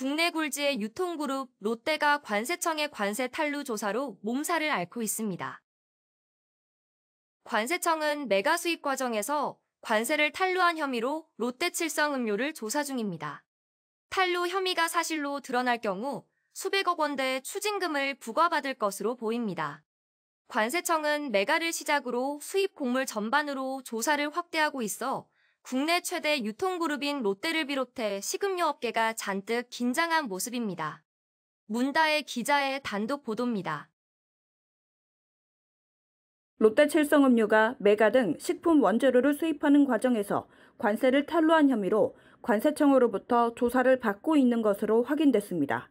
국내 굴지의 유통그룹 롯데가 관세청의 관세 탈루 조사로 몸살을 앓고 있습니다. 관세청은 메가 수입 과정에서 관세를 탈루한 혐의로 롯데 칠성 음료를 조사 중입니다. 탈루 혐의가 사실로 드러날 경우 수백억 원대의 추징금을 부과받을 것으로 보입니다. 관세청은 메가를 시작으로 수입 곡물 전반으로 조사를 확대하고 있어 국내 최대 유통그룹인 롯데를 비롯해 식음료 업계가 잔뜩 긴장한 모습입니다. 문다의 기자의 단독 보도입니다. 롯데 칠성음료가 메가 등 식품 원재료를 수입하는 과정에서 관세를 탈루한 혐의로 관세청으로부터 조사를 받고 있는 것으로 확인됐습니다.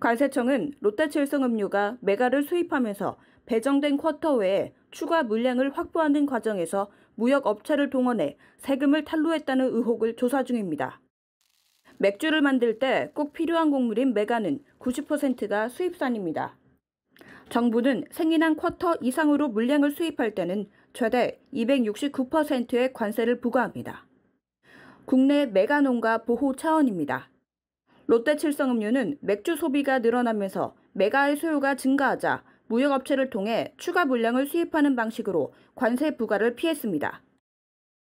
관세청은 롯데칠성음료가 메가를 수입하면서 배정된 쿼터 외에 추가 물량을 확보하는 과정에서 무역업체를 동원해 세금을 탈루했다는 의혹을 조사 중입니다. 맥주를 만들 때 꼭 필요한 곡물인 메가는 90%가 수입산입니다. 정부는 생인한 쿼터 이상으로 물량을 수입할 때는 최대 269%의 관세를 부과합니다. 국내 메가농가 보호 차원입니다. 롯데칠성음료는 맥주 소비가 늘어나면서 메가의 소요가 증가하자 무역업체를 통해 추가 물량을 수입하는 방식으로 관세 부과를 피했습니다.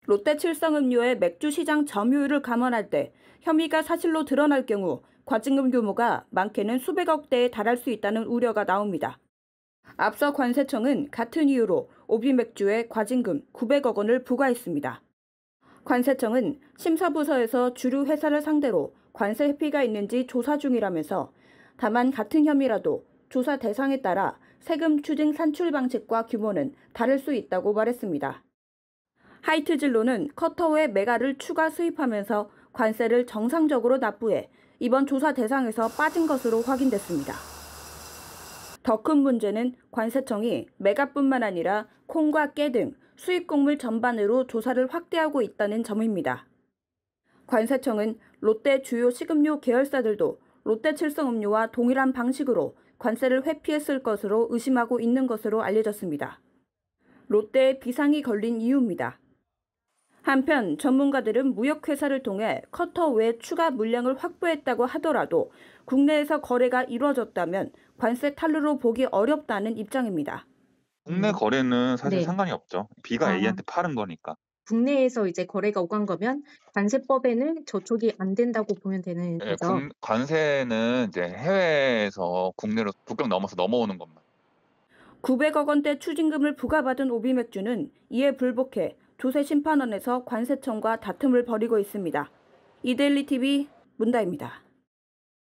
롯데칠성음료의 맥주 시장 점유율을 감안할 때 혐의가 사실로 드러날 경우 과징금 규모가 많게는 수백억 대에 달할 수 있다는 우려가 나옵니다. 앞서 관세청은 같은 이유로 오비맥주에 과징금 900억 원을 부과했습니다. 관세청은 심사부서에서 주류 회사를 상대로 관세 회피가 있는지 조사 중이라면서 다만 같은 혐의라도 조사 대상에 따라 세금 추징 산출 방식과 규모는 다를 수 있다고 말했습니다. 하이트 진로는 커터웨 메가를 추가 수입하면서 관세를 정상적으로 납부해 이번 조사 대상에서 빠진 것으로 확인됐습니다. 더큰 문제는 관세청이 메가뿐만 아니라 콩과 깨 등 수입곡물 전반으로 조사를 확대하고 있다는 점입니다. 관세청은 롯데 주요 식음료 계열사들도 롯데 칠성 음료와 동일한 방식으로 관세를 회피했을 것으로 의심하고 있는 것으로 알려졌습니다. 롯데의 비상이 걸린 이유입니다. 한편 전문가들은 무역회사를 통해 커터 외 추가 물량을 확보했다고 하더라도 국내에서 거래가 이루어졌다면 관세 탈루로 보기 어렵다는 입장입니다. 국내 음. 거래는 사실 네. 상관이 없죠. B가 아. A한테 파는 거니까. 국내에서 이제 거래가 오간 거면 관세법에는 저쪽이 안 된다고 보면 되는 네, 거죠. 국, 관세는 이제 해외에서 국내로 국경 넘어서 넘어오는 것만. 900억 원대 추징금을 부과받은 오비맥주는 이에 불복해 조세 심판원에서 관세청과 다툼을 벌이고 있습니다. 이데일리 TV 문다입니다.